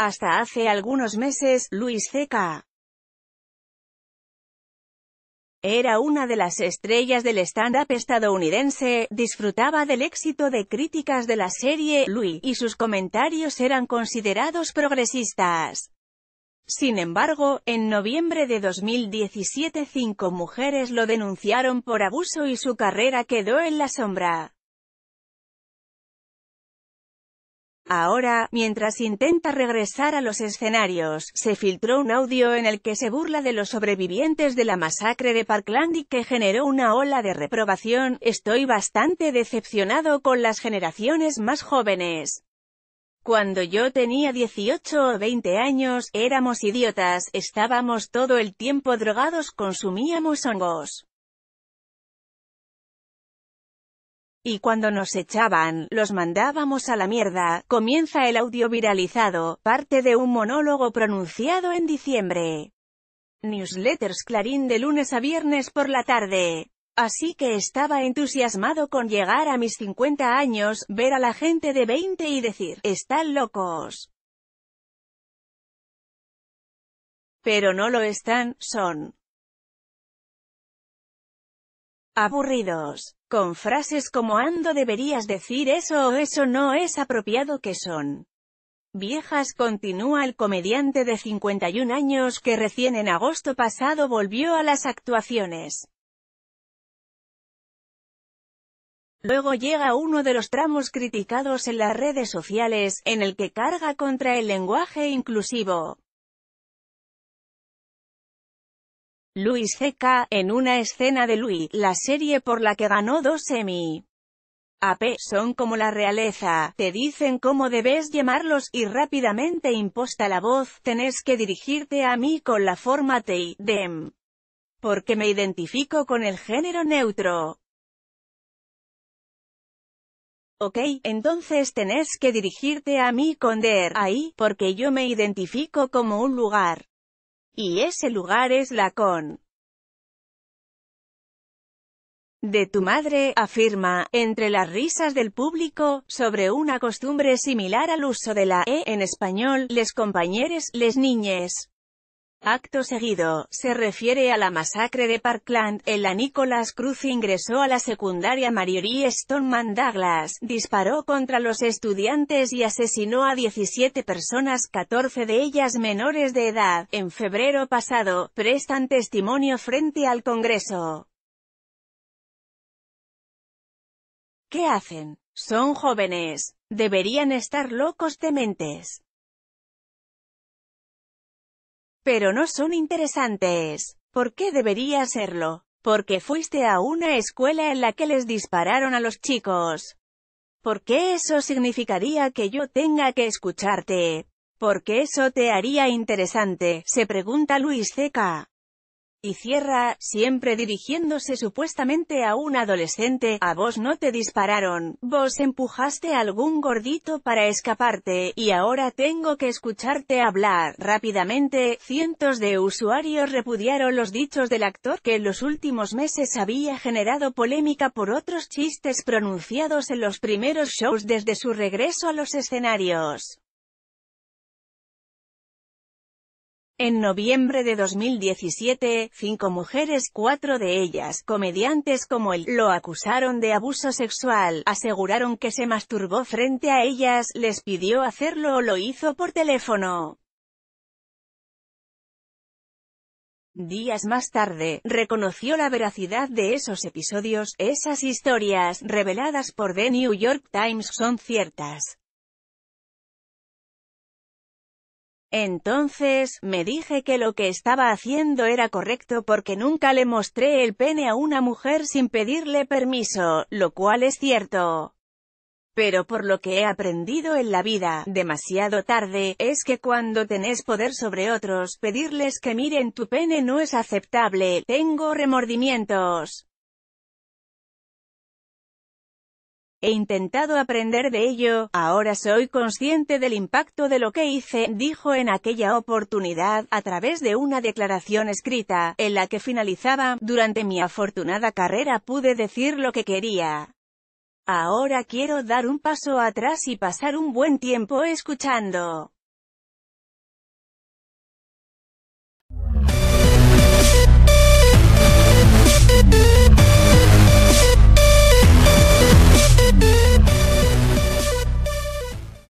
Hasta hace algunos meses, Luis C.K. Era una de las estrellas del stand-up estadounidense, disfrutaba del éxito de críticas de la serie Louis y sus comentarios eran considerados progresistas. Sin embargo, en noviembre de 2017 cinco mujeres lo denunciaron por abuso y su carrera quedó en la sombra. Ahora, mientras intenta regresar a los escenarios, se filtró un audio en el que se burla de los sobrevivientes de la masacre de Parkland y que generó una ola de reprobación. Estoy bastante decepcionado con las generaciones más jóvenes. Cuando yo tenía 18 o 20 años, éramos idiotas, estábamos todo el tiempo drogados, consumíamos hongos. Y cuando nos echaban, los mandábamos a la mierda, comienza el audio viralizado, parte de un monólogo pronunciado en diciembre. Newsletters Clarín de lunes a viernes por la tarde. Así que estaba entusiasmado con llegar a mis 50 años, ver a la gente de 20 y decir, están locos. Pero no lo están, son aburridos, con frases como ando deberías decir eso o eso no es apropiado que son. Viejas continúa el comediante de 51 años que recién en agosto pasado volvió a las actuaciones. Luego llega uno de los tramos criticados en las redes sociales, en el que carga contra el lenguaje inclusivo. Luis C.K. en una escena de Louis, la serie por la que ganó dos Emmy. AP son como la realeza, te dicen cómo debes llamarlos, y rápidamente imposta la voz, tenés que dirigirte a mí con la forma they, DEM. Porque me identifico con el género neutro. Ok, entonces tenés que dirigirte a mí con der, ahí, porque yo me identifico como un lugar. Y ese lugar es la con de tu madre, afirma, entre las risas del público, sobre una costumbre similar al uso de la «e» en español, les compañeres, les niñes. Acto seguido, se refiere a la masacre de Parkland, en la Nicolás Cruz ingresó a la secundaria Marjorie Stoneman Douglas, disparó contra los estudiantes y asesinó a 17 personas, 14 de ellas menores de edad. En febrero pasado, prestan testimonio frente al Congreso. ¿Qué hacen? Son jóvenes. Deberían estar locos mentes pero no son interesantes. ¿Por qué debería serlo? Porque fuiste a una escuela en la que les dispararon a los chicos. qué eso significaría que yo tenga que escucharte. Porque eso te haría interesante, se pregunta Luis C.K. Y cierra, siempre dirigiéndose supuestamente a un adolescente, a vos no te dispararon, vos empujaste a algún gordito para escaparte, y ahora tengo que escucharte hablar. Rápidamente, cientos de usuarios repudiaron los dichos del actor, que en los últimos meses había generado polémica por otros chistes pronunciados en los primeros shows desde su regreso a los escenarios. En noviembre de 2017, cinco mujeres, cuatro de ellas comediantes como él, lo acusaron de abuso sexual, aseguraron que se masturbó frente a ellas, les pidió hacerlo o lo hizo por teléfono. Días más tarde, reconoció la veracidad de esos episodios, esas historias, reveladas por The New York Times son ciertas. Entonces, me dije que lo que estaba haciendo era correcto porque nunca le mostré el pene a una mujer sin pedirle permiso, lo cual es cierto. Pero por lo que he aprendido en la vida, demasiado tarde, es que cuando tenés poder sobre otros, pedirles que miren tu pene no es aceptable, tengo remordimientos. He intentado aprender de ello, ahora soy consciente del impacto de lo que hice, dijo en aquella oportunidad, a través de una declaración escrita, en la que finalizaba, durante mi afortunada carrera pude decir lo que quería. Ahora quiero dar un paso atrás y pasar un buen tiempo escuchando.